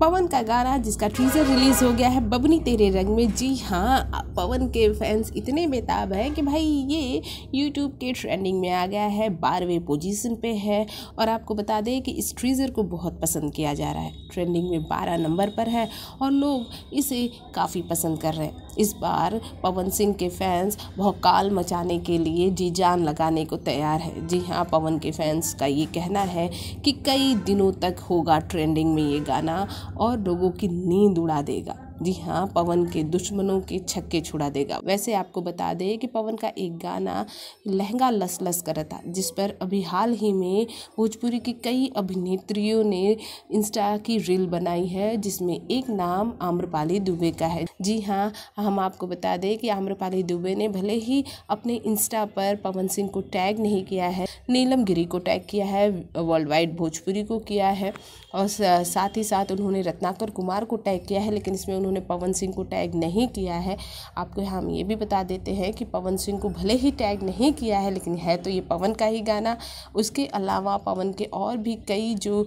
पवन का गाना जिसका टीजर रिलीज हो गया है बबनी तेरे रंग में जी हाँ पवन के फैंस इतने बेताब हैं कि भाई ये यूट्यूब के ट्रेंडिंग में आ गया है बारहवें पोजीशन पे है और आपको बता दें कि इस ट्रीजर को बहुत पसंद किया जा रहा है ट्रेंडिंग में बारह नंबर पर है और लोग इसे काफ़ी पसंद कर रहे हैं इस बार पवन सिंह के फैंस भौकाल मचाने के लिए जी जान लगाने को तैयार है जी हाँ पवन के फैंस का ये कहना है कि कई दिनों तक होगा ट्रेंडिंग में ये गाना और लोगों की नींद उड़ा देगा जी हाँ पवन के दुश्मनों के छक्के छुड़ा देगा वैसे आपको बता दें कि पवन का एक गाना लहंगा लस लस करा था जिस पर अभी हाल ही में भोजपुरी की कई अभिनेत्रियों ने इंस्टा की रील बनाई है जिसमें एक नाम आम्रपाली दुबे का है जी हाँ हम आपको बता दें कि आम्रपाली दुबे ने भले ही अपने इंस्टा पर पवन सिंह को टैग नहीं किया है नीलम गिरी को टैग किया है वर्ल्ड वाइड भोजपुरी को किया है और साथ ही साथ उन्होंने रत्नाकर कुमार को टैग किया है लेकिन इसमें उन्होंने पवन सिंह को टैग नहीं किया है आपको हम ये भी बता देते हैं कि पवन सिंह को भले ही टैग नहीं किया है लेकिन है तो ये पवन का ही गाना उसके अलावा पवन के और भी कई जो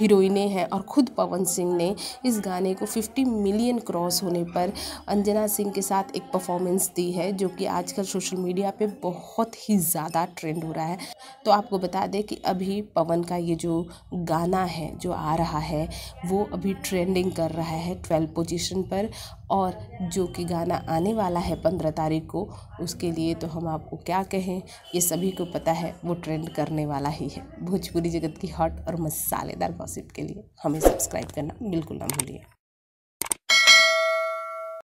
हीरोइने हैं और ख़ुद पवन सिंह ने इस गाने को फिफ्टी मिलियन क्रॉस होने पर अंजना सिंह के साथ एक परफॉर्मेंस दी है जो कि आजकल सोशल मीडिया पे बहुत ही ज़्यादा ट्रेंड हो रहा है तो आपको बता दें कि अभी पवन का ये जो गाना है जो आ रहा है वो अभी ट्रेंडिंग कर रहा है ट्वेल्व पोजिशन पर और जो कि गाना आने वाला है पंद्रह तारीख को उसके लिए तो हम आपको क्या कहें ये सभी को पता है वो ट्रेंड करने वाला ही है भोजपुरी जगत की हॉट और मसालेदार गॉसिप के लिए हमें सब्सक्राइब करना बिल्कुल ना भूलिए